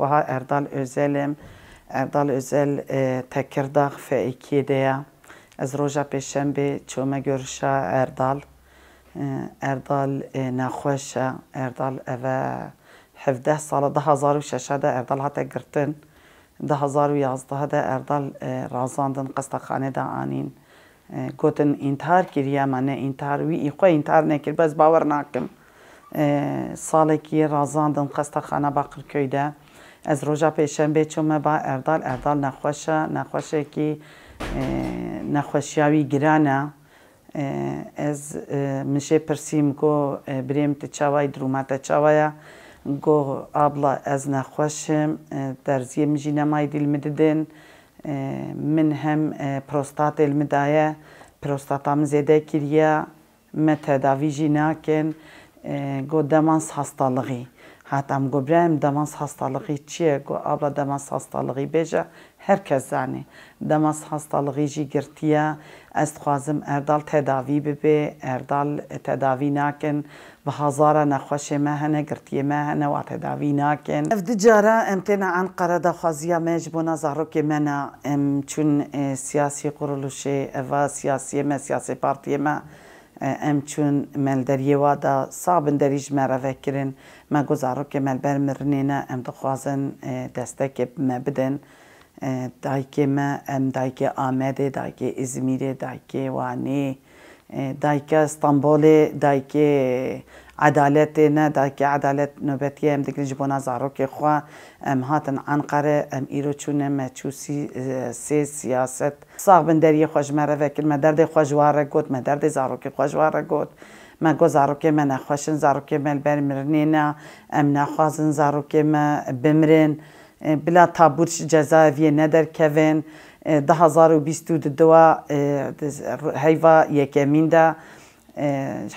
Fuha Erdal Özelim. Erdal Özel e, Tekirdağ F2'de. از روژا پێشەمبێ چۆمە اردال ئەرداڵ ئەرداڵ ناخۆشە ئەرداڵ ئەڤە حده ساڵە 1960دا ئەرداڵ هاتە گرتن 1970دا ئەرداڵ ڕازاندن قستەخانێدا ئانین گوتن ئینتار کریەمانە ئینتار وی ئیخۆ ئینتار نەکرد بەس باوەڕ ناکەم ساڵێکی ڕازاندن قستەخانە باقرکۆیدا از روژا پیشنبه چومه با اردال اردال نخوشه نخوشه اه، که نخوشیاوی گرانه اه، از اه، منشه پرسیم گو بریم تچاوی درومت چاویه گو آبلا از نخوشم درزیه مجی نمای دیل مددن من هم پروستات المدایه پروستاتام زیده کریه متداوی جی ناکن گو دمانس هستالغی Hatam gobram demans hastalığı çiye go abla demans hastalığı beje herkes zani. Demans hastalığı jî girtiye ez dixwazim erdal tedavî bibe, erdal e tedavî nakin bi hazara nexweşê me hene girtiye me hene wa tedavî nakin. Ev di cara em têne Enqere daxwaziya me ji bo nazarokê me ne em çûn e, siyasî quruluşê eva siyasiyê me siyasî partiyê me امچون مل دریوا دا صاب دریج مرا وکرین ما گزارو که مل بر مرنینا ام دخوازن دستک ما بدن دایکه ما ام دایکه آمده دایکه ازمیره دایکه وانی دایکه استانبول دایکه عدالت نه داکی عدالت نوبتی ام دیگه جبونا زارو که خواه ام هاتن انقره ام ایرو چونه مچوسی اه، سی سیاست ساق بندری خوش مره وکل مدرد خوش واره گود مدرد درد زارو که خوشواره گوت ما گو زاروکی ما نخوشن زاروکی ما البرمرنینا ام نخوازن زاروکی ما بمرن اه، بلا تابورش جزایوی ندر کوین اه، ده هزار و بیست و دوا هیوا یکمین ده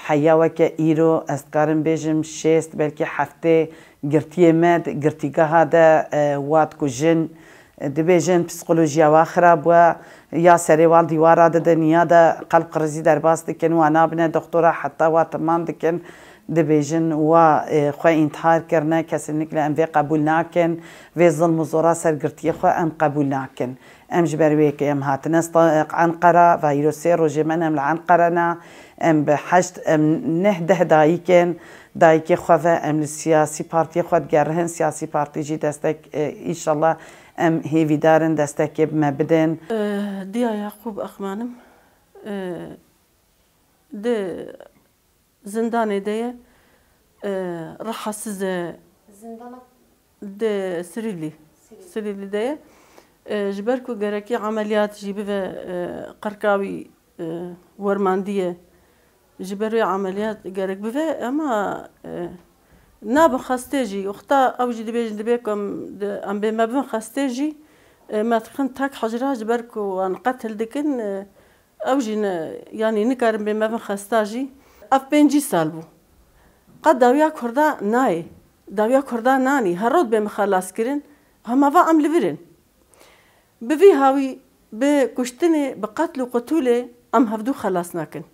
حیا وکه ایرو از کارم بیشم شیست بلکه هفته گرتی مد گرتیگاه ده اه، واد کجن دبیجن پسیکولوژیا و خراب و یا سری وال دیوارا ده دنیا ده قلب قرزی در باز دکن و آنابنه دکترا حتی و تمام دکن دبیجن و اه، خو انتحار کرنه کسی نکل ام وی قبول نکن وی ظلم و زورا سرگرتی خو ام قبول نکن ام جبر وی که ام هاتنه اه، عنقره و ایرو سی من ام لعنقرنه ام به هشت ام نه ده دایی کن دایی که خواه ام سیاسی پارتی خود گرهن سیاسی پارتی جی دستک ایشالله ام هیوی دارن دستک مبدن دیا یعقوب اخمانم ده زندانه ده rahatsız zindana de Sirili Sirili de e, ji ber ku gerekî ameliyat jî bive e, qirkavî e, wermandiye ji ber wê ameliyat gerek bibe ema e, nabin xestê jî wexta ew jî dibêjin dibê kom em bê me bibin xestê jî e, me dixin tek hecra ji ber ku an qetil dikin e, ew jî yanî nikarin bê me bin xesta jî ev pêncî sal bû qed dawiya Kurda nayê dawiya Kurda nanî her rod bê min xelas kirin hemava em li virin bi vî hawî bi kuştinê bi qetl û qutulê em hevdû xelas nakin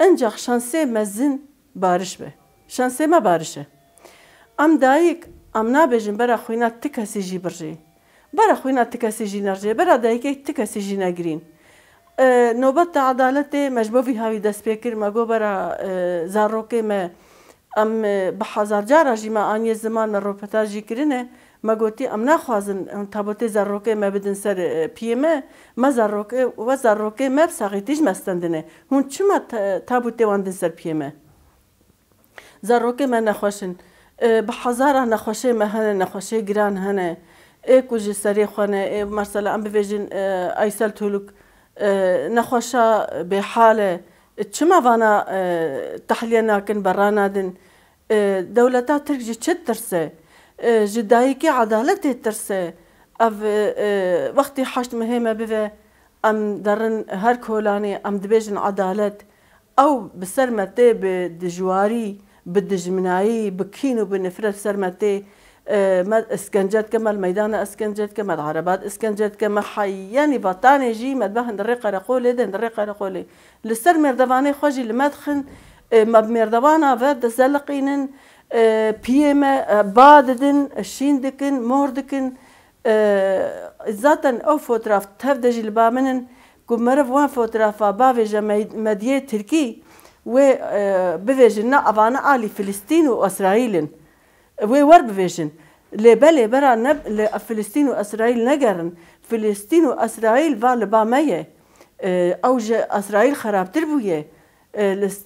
ancak şanse mezin barış be. Şanse me barışe. Am dayık am nabêjin bera xwîna ti kesî jî birjî. Bera xwîna ti kesî jî nerjê, bera dayîkek ti kesî jî negirîn. Nobet te edaletê me ji bo vî hawî destpê kir me got bera e, zarokê me em e, bi hezar cara jî me aniye ziman me rûpeta jî kirine, ما گوتی ام نخوازن ام تابوت زروکه ما بدن سر پیمه ما زروکه و زروکه ما بساقیتیش مستندنه هون چما تابوت واندن سر پیمه زروکه ما نخوشن به هزاره نخوشه ما هنه نخوشه گران هنه ای کو جی سری خونه ای مثلا ام بویجن ایسل تولک نخوشه به حاله چما وانا تحلیه ناکن برانادن دولتا ترک جی چه ترسه جدایی که عدالت ترسه او اه، وقتی حشت مهمه بوه ام درن هر کولانی ام دبیجن عدالت او بسر بسرمته به دجواری به دجمنایی به کین و به نفرت سر سرمته اه، ما اسكنجات كما الميدان اسكنجات كما العربات اسكنجات كما حياني بطاني جي مدبهن دريقه رقولی دن دريقه رقولی لسر مردوانی خوجي لمدخن اه، ما بمردوانا فاد زلقينن بيما باددن شين دكن مهر دكن زاتن او فوتراف تف دجي لبامنن گمرف وان فوترافا باوجه مديه تركي و بوجنا اوانا آلي فلسطين و اسرائيلن و ور بوجن لبله برا نب فلسطين و اسرائيل نگرن فلسطين و اسرائيل و لبامه او اسرائيل خرابتر بويه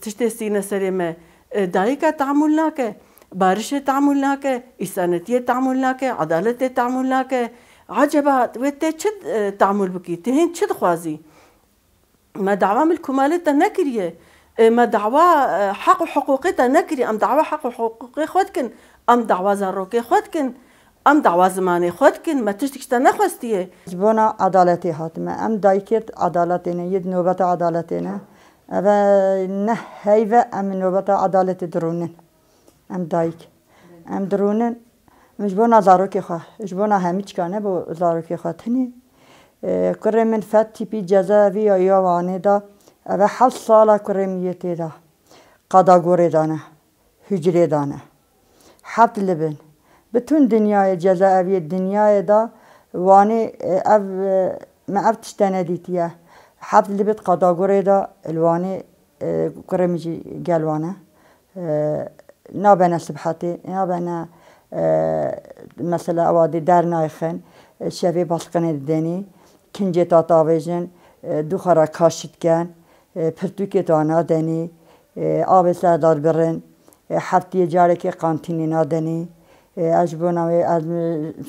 تشتي سينا سريمه دايكا تعامل ناكه بارشة تعملناك إسانتية عدالة تعمل تعملناك عجبات ويتا چد آه، تعمل بكي تهين چد خوازي ما دعوة ملكو نكريه آه، ما دعوة آه، حق وحقوقتا نكري أم دعوة حق وحقوقي خودكن أم دعوة زروكي خودكن ام دعوا زماني خودكن ما تشتکش نخوستيه جبونا عدالتي حاتمه ام دايكت عدالتين يد نوبة عدالتين أبا نه ام نوبة عدالتي درونين ام دایک ام درونن مجبونا زاروکی خواه مجبونا همیچ کانه با زاروکی خواه تنی کره من فت تیپی جزا وی آیا وانه دا اوه حل سالا کره میتی دا قدا گوری دانه هجری دانه حبت لبن بتون دنیای جزا اوی دنیای دا وانه او ما اف تشتنه دیتیه حبت لبت قدا گوری دا الوانه کره میجی گلوانه نابێنە سبحەتی نابێنە مەسلە ئەوادی دەرنایخن شەوی باشقنێ دێنی کنجێ تاتاوێژن دوخەرە کاشتکەن پرتوکێ تا نادەنی ئاێ سەدار بڕن هەفتیە جارێکی قانتینی نادەنی ئەش بۆ ناوێ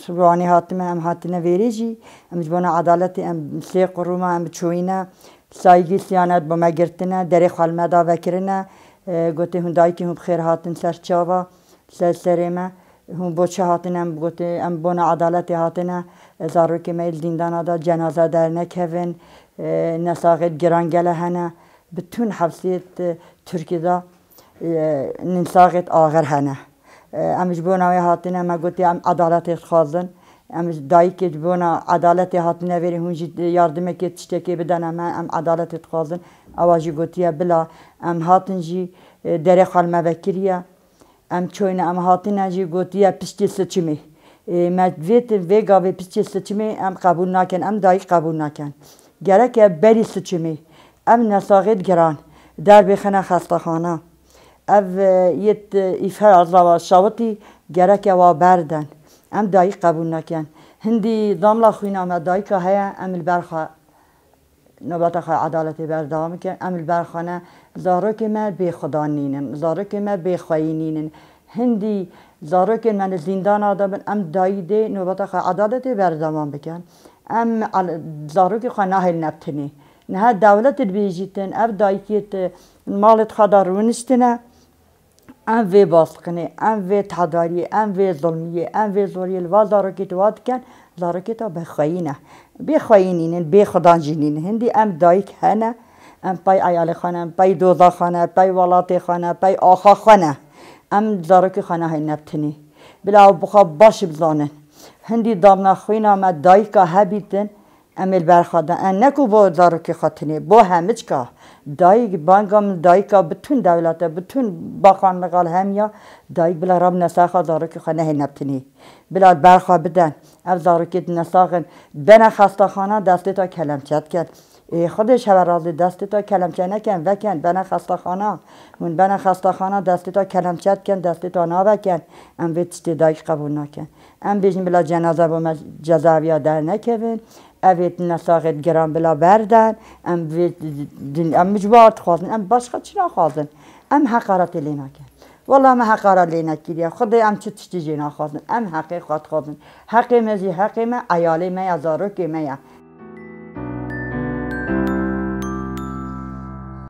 سوانی هاتمە ئەم هاتنە وێرێژی ئەمج بۆنە عدالەتی ئەم سێ قڕوومە ئەم بچوینە سایگی سیانەت بۆ مەگرتنە دەرێ خوالمەدا بەکردە گوتی هون که هم بخیر هاتن سر چاوا سر سر ما هون بو چه هاتن هم گوتی هم بون عدالت هاتن زارو که میل دیندان دا جنازه در نکهون نساقت گرانگله هنه بتون حفظیت ترکی دا نساقت آغر هنه امش بو نوی هاتن هم گوتی هم عدالت خوازن ام دایکی بونا عدالت هات نویری هون جی یاردمه که تشتکی بدن ام ام عدالت خوازن اواجی گوتیه بلا ام هاتن جی دره خال مبکریه ام چوین ام هاتن جی گوتیه پشتی سچمی مدویت ویگا و پشتی سچمی ام قبول نکن ام دایک قبول نکن گرک بری سچمی ام نساغید گران در بخنه خستخانه او یت ایفر از شاوتی گرک و بردن ام دایق قبول نکن هندی داملا خوین ام دایقا هیا ام البرخا نوبات خو عدالت بر دوام که ام البرخانه زارو که من به خدا نینم زارو که من به خوی نینم هندی زارو که من زندان آدم ام دایده نوبات خو عدالت بر دوام بکن ام زارو که خو نهل نبتنی نه دولت بیجیتن اف دایکیت مالت خدا رونشتنه ام وی باستقنه ام وی تحداری ام وی ظلمیه ام وی زوریه الوا زاروکیت واد کن زاروکیتا بخوینه بخوینین بی خدان جنین هندی ام دایک هنه ام پای عیال خانه ام پای دوزا خانه پای ولات خانه پای آخا خانه ام زاروکی خانه های نبتنی بلا بخوا باش بزانن هندی دامنا خوینا ما دایکا هبیتن امل برخواده انکو با دارو که خاطنی با همه که دایگ بانگام که بتون دولت بتون با خان مقال هم یا بلا رب نساخا دارو که خانه نبتنی بلا برخوا بدن او دارو که نساخن بنا خستا خانه دسته تا کلم چد کرد خودش هر راضی دست تا کلمچه نکن وکن بنا خستا خانه من بنا خستا خانه دست تا چد کن دست تا وکن. ام به چتی دایش قبول نکن ام بیشن بلا جنازه با جزاویا در نکن evet nəsaqət giran bila bərdən, əm əm mücbat xazın, əm başqa çira xazın, əm həqarat eləyinəkən. Valla mən həqarat eləyinək gidiyə, xudayı əm çı tüştücəyinə xazın, əm həqi xat xazın. Həqi məzi, həqi mə, əyalı mə,